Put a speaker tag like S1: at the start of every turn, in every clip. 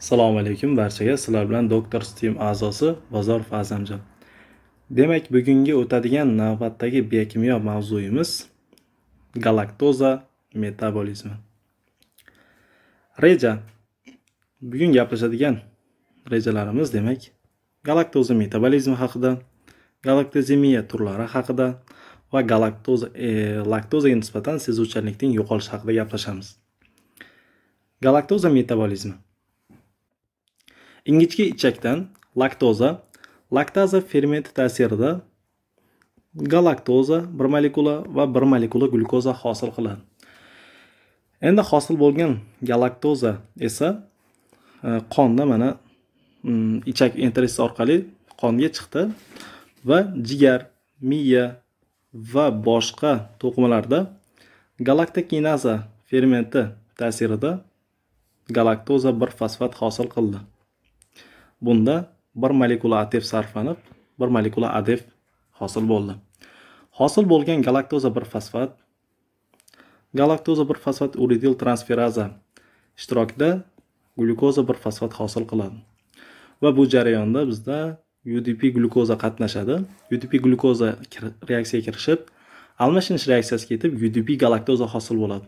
S1: assalomu alaykum barchaga sizlar bilan doktor steam a'zosi bozorov azamjon demak bugungi o'tadigan navbatdagi biokimyo mavzuyimiz galaktoza metabolizmi reja bugun gaplashadigan rejalarimiz demak galaktoza metabolizmi haqida galaktozemiya turlari haqida va galaktoza e, laktozaga nisbatan sezuvchanlikning yo'qolishi haqida gaplashamiz galaktoza metabolizmi ingichka ichakdan laktoza laktaza fermenti ta'sirida galaktoza bir molekula va bir molekula glyukoza hosil qiladi endi hosil bo'lgan galaktoza esa e, qonda mana mm, ichak enterisi orqali qonga chiqdi va jigar miya va boshqa to'qimalarda galaktokinaza fermenti ta'sirida galaktoza bir fosfat hosil qildi bunda bir molekula atef sarflanib bir molekula adef hosil bo'ldi hosil bo'lgan galaktoza bir fosfat galaktoza bir fosfat uridil transferaza ishtirokida glyukoza bir fosfat hosil qiladi va bu jarayonda bizda udp glyukoza qatnashadi udp glyukoza reaksiyaga kirishib almashinish reaksiyasi ketib udp galaktoza hosil bo'ladi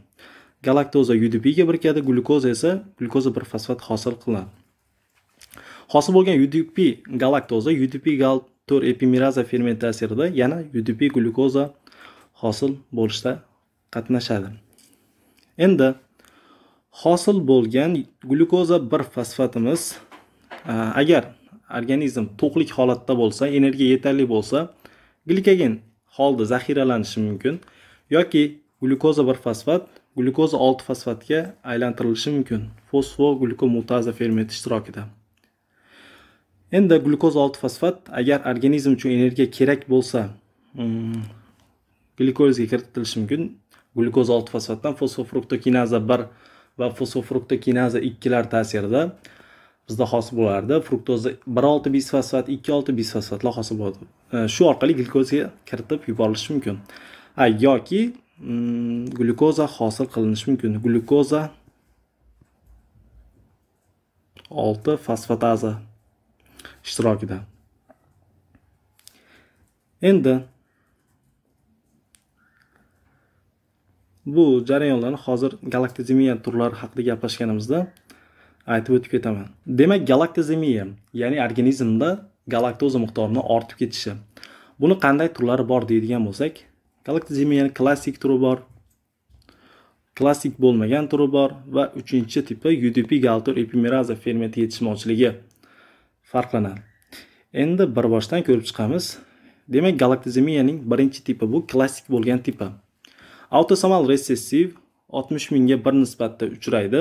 S1: galaktoza udpga birikadi glyukoza esa glyukoza bir fosfat hosil qiladi hosil bo'lgan udp galaktoza udp gal to'rt epimeraza ferment ta'sirida yana udp glyukoza hosil bo'lishda qatnashadi endi hosil bo'lgan glyukoza bir fosfatimiz agar organizm to'qlik holatda bo'lsa energiya yetarli bo'lsa glikogen holda zaxiralanishi mumkin yoki glyukoza bir fosfat glyukoza olti fosfatga aylantirilishi mumkin fosfoglyukomutaza fermenti ishtirokida endi glyukoza olti fosfat agar organizm uchun energiya kerak bo'lsa hmm, glikolizga kiritilishi mumkin glyukoza olti fosfatdan fosfofruktokinaza bir va fosfofruktokinaza ikkilar ta'sirida bizda hosil bo'lardi fruktoza bir olti bisfosfat ikki olti bisfosfatlar hosil bo'ladi e, shu orqali glyukozaga kiritib yuborilishi mumkin yoki hmm, glukoza glyukoza hosil qilinishi mumkin glyukoza olti fosfataza ishtirokida endi bu jarayonlarni hozir galaktozemiya turlari haqida gaplashganimizda aytib o'tib ketaman demak galaktozemiya ya'ni organizmda galaktoza miqdorini ortib ketishi buni qanday turlari bor deydigan bo'lsak galaktozemiyani klassik turi bor klassik bo'lmagan turi bor va uchinchi tipi udp galaktor epimeraza ferment yetishmovchiligi farqlanadi endi bir boshdan ko'rib chiqamiz demak galaktizemiyaning birinchi tipi bu klassik bo'lgan tipi autosomal resessiv oltmish mingga bir nisbatda uchraydi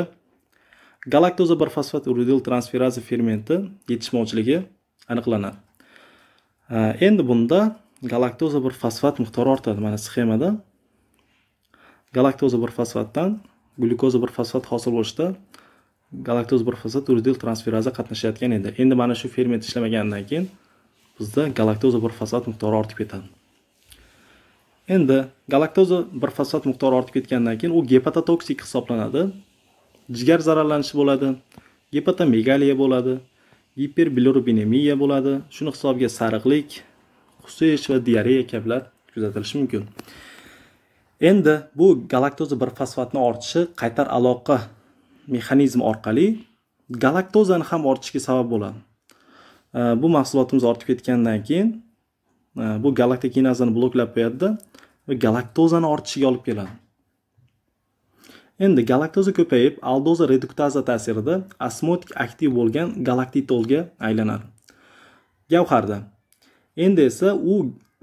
S1: galaktoza bir fosfat uridil transferaza fermenti yetishmovchiligi aniqlanadi endi bunda galaktoza bir fosfat miqdori ortadi mana sxemada galaktoza bir fosfatdan glyukoza bir fosfat hosil bo'lishda galaktoz bir fazat urdil transferaza qatnashayotgan edi endi mana shu ferment ishlamagandan keyin bizda galaktoza bir fosfat miqdori ortib ketadi endi galaktoza bir fosfat miqdori ortib ketgandan keyin u gepatotoksik hisoblanadi jigar zararlanishi bo'ladi gepatomegaliya bo'ladi Hiperbilirubinemiya bo'ladi shuni hisobiga sariqlik qusish va diareya kabilar kuzatilishi mumkin endi bu galaktoza bir fosfatni ortishi qaytar aloqa mexanizm orqali galaktozani ham ortishiga sabab bo'ladi bu mahsulotimiz ortib ketgandan keyin e, bu galaktokinazani bloklab qo'yadida va galaktozani ortishiga olib keladi endi galaktoza ko'payib aldoza reduktaza ta'sirida osmotik aktiv bo'lgan galaktitolga aylanadi gavharda endi esa u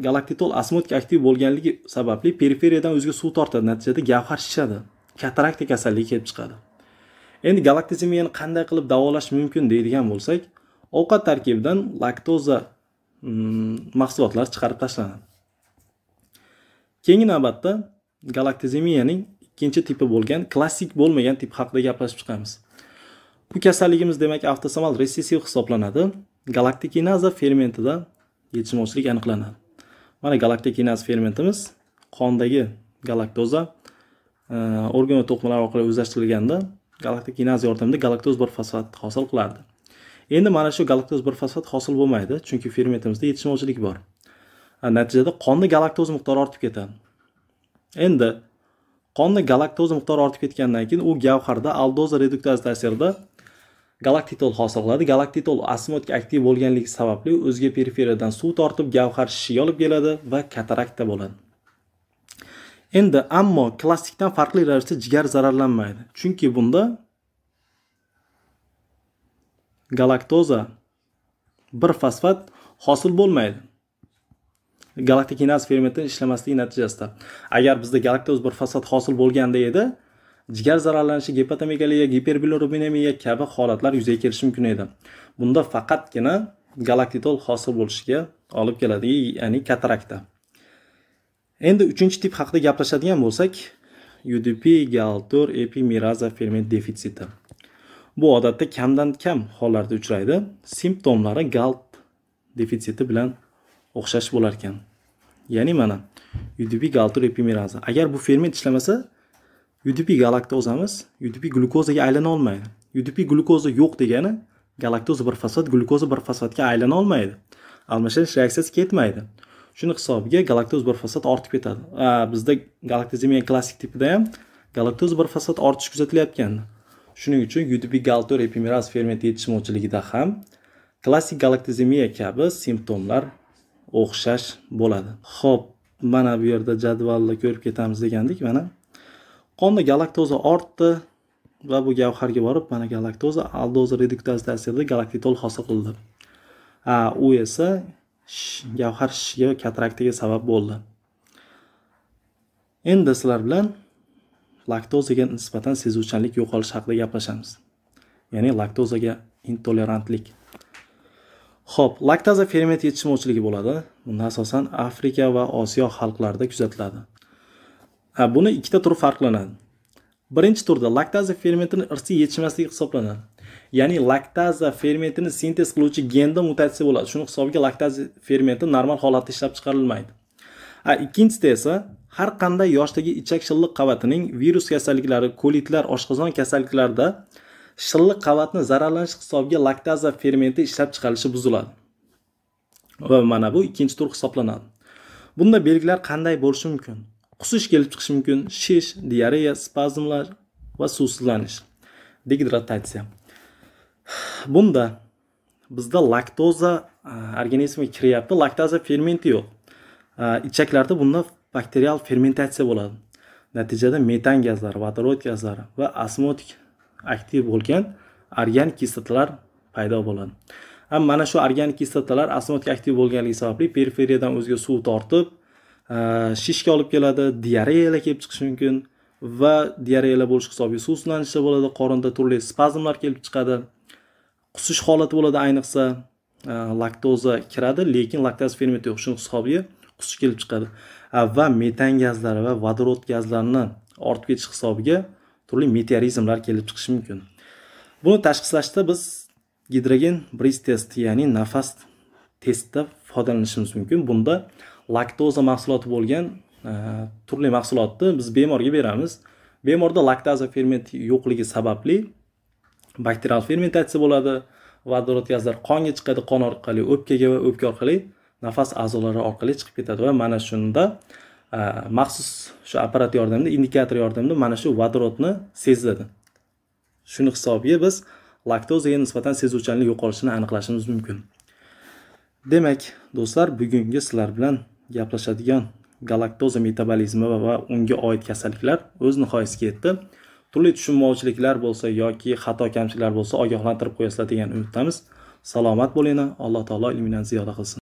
S1: galaktitol osmotik aktiv bo'lganligi sababli periferiyadan o'ziga suv tortadi natijada gavhar shishadi katarakta kasalligi kelib chiqadi endi galaktizemiyani qanday qilib davolash mumkin deydigan bo'lsak ovqat tarkibidan laktoza mm, mahsulotlar chiqarib tashlanadi keyingi navbatda galaktizemiyaning ikkinchi tipi bo'lgan klassik bo'lmagan tip haqida gaplashib chiqamiz bu kasalligimiz demak avtosomal resessiv hisoblanadi galaktikinaza fermentida yetishmovchilik aniqlanadi mana galaktikinaza fermentimiz qondagi galaktoza e, to'qimalar orqali o'zlashtirilganda galaktokinaz yordamida galaktoz bir fosfat hosil qilardi endi mana shu galaktoz bir fosfat hosil bo'lmaydi chunki fermentimizda yetishmovchilik bor natijada qonda galaktoz miqdori ortib ketadi endi qonda galaktoza miqdori ortib ketgandan keyin u gavharda aldoza reduktaz ta'sirida galaktitol hosil qiladi galaktitol osmotik aktiv bo'lganligi sababli o'zga periferiyadan suv tortib gavhar shishiga olib keladi va katarakta bo'ladi Endi ammo klassikdan farqli ravishda jigar zararlanmaydi. Chunki bunda galaktoza bir fosfat hosil bo'lmaydi. Galaktikinaz fermenti ishlamasligi natijasida. Agar bizda galaktoz bir fosfat hosil bo'lganda edi, jigar zararlanishi gepatomegaliya giperbilirubinemiya kabi holatlar yuzaga kelishi mumkin edi bunda faqatgina galaktitol hosil bo'lishiga olib keladi ya'ni katarakta endi uchinchi tip haqida gaplashadigan bo'lsak udp galtur epimeraza ferment defitsiti bu odatda kamdan kam hollarda uchraydi simptomlari galt defitsiti bilan o'xshash bo'lar ekan ya'ni mana udp galtur epimeraza agar bu ferment ishlamasa udp galaktozamiz udp glyukozaga aylana olmaydi udp glyukoza yo'q degani galaktoza bir fosfat glyukoza bir fosfatga aylana olmaydi almashish reaksiyasi ketmaydi shuni hisobiga galaktoz bir fosfat ortib ketadi bizda galaktozemiya klassik tipida ham galaktoz bir fosfat ortishi kuzatilayotgan shuning uchun udp galtor epimeraz ferment yetishmovchiligida ham klassik galaktozemiya kabi simptomlar o'xshash bo'ladi ho'p mana bu yerda jadvalni ko'rib ketamiz degandik mana qonda galaktoza ortdi va bu gavharga borib mana galaktoza aldoza reduktaz ta'sirida galaktitol hosil qildi u esa gavhar shishiga katraktaga sabab bo'ldi endi sizlar bilan laktozaga nisbatan sezuvchanlik yo'qolishi haqida gaplashamiz ya'ni laktozaga intolerantlik ho'p laktaza ferment yetishmovchiligi bo'ladi bunda asosan afrika va osiyo xalqlarida kuzatiladi buni ikkita turi farqlanadi birinchi turda laktaza fermentini irsiy yetishmasligi hisoblanadi ya'ni laktaza fermentini sintez qiluvchi genda mutatsiya bo'ladi shuni hisobiga laktaza fermenti normal holatda ishlab chiqarilmaydi a ikkinchisida esa har qanday yoshdagi ichak shilliq qavatining virus kasalliklari kolitlar oshqozon kasalliklarida shilliq qavatni zararlanish hisobiga laktaza fermenti ishlab chiqarilishi buziladi va mana bu ikkinchi tur hisoblanadi bunda belgilar qanday bo'lishi mumkin qusish kelib chiqishi mumkin shish diareya spazmlar va suvsizlanish degidratatsiya bunda bizda laktoza e, organizmga kiryapti laktaza fermenti yo'q e, ichaklarda bunda bakterial fermentatsiya bo'ladi natijada metan gazlari vodorod gazlari va osmotik aktiv bo'lgan organik kislotalar paydo bo'ladi ham mana shu organik kislotalar osmotik aktiv bo'lganligi sababli periferiyadan o'ziga suv tortib e, shishga olib keladi diareyalar kelib chiqishi mumkin va diareyalar bo'lishi hisobiga suvsizlanishlar bo'ladi qorinda turli spazmlar kelib chiqadi qusish holati bo'ladi ayniqsa e, laktoza kiradi lekin laktaza fermenti yo'q shuni hisobiga qusish kelib chiqadi va metan gazlari va vodorod gazlarini ortib ketish hisobiga turli meteorizmlar kelib chiqishi mumkin buni tashxislashda biz gidrogen briz test ya'ni nafas testda foydalanishimiz mumkin bunda laktoza mahsuloti bo'lgan e, turli mahsulotni biz bemorga beramiz bemorda laktaza fermenti yo'qligi sababli bakterial fermentatsiya bo'ladi vodorod gazlar qonga chiqadi qon orqali o'pkaga va o'pka orqali nafas a'zolari orqali chiqib ketadi va mana shunda e, maxsus shu apparat yordamida indikator yordamida mana shu vodorodni seziladi shuni hisobiga biz laktozaga nisbatan sezuvchanlik yo'qolishini aniqlashimiz mumkin demak do'stlar bugungi sizlar bilan gaplashadigan galaktoza metabolizmi va unga oid kasalliklar o'z nihoyasiga yetdi turli tushunmovchiliklar bo'lsa yoki xato kamchiliklar bo'lsa ogohlantirib qo'yasizlar degan umiddamiz salomat bo'linglar alloh taolo ilmingizni ziyoda qilsin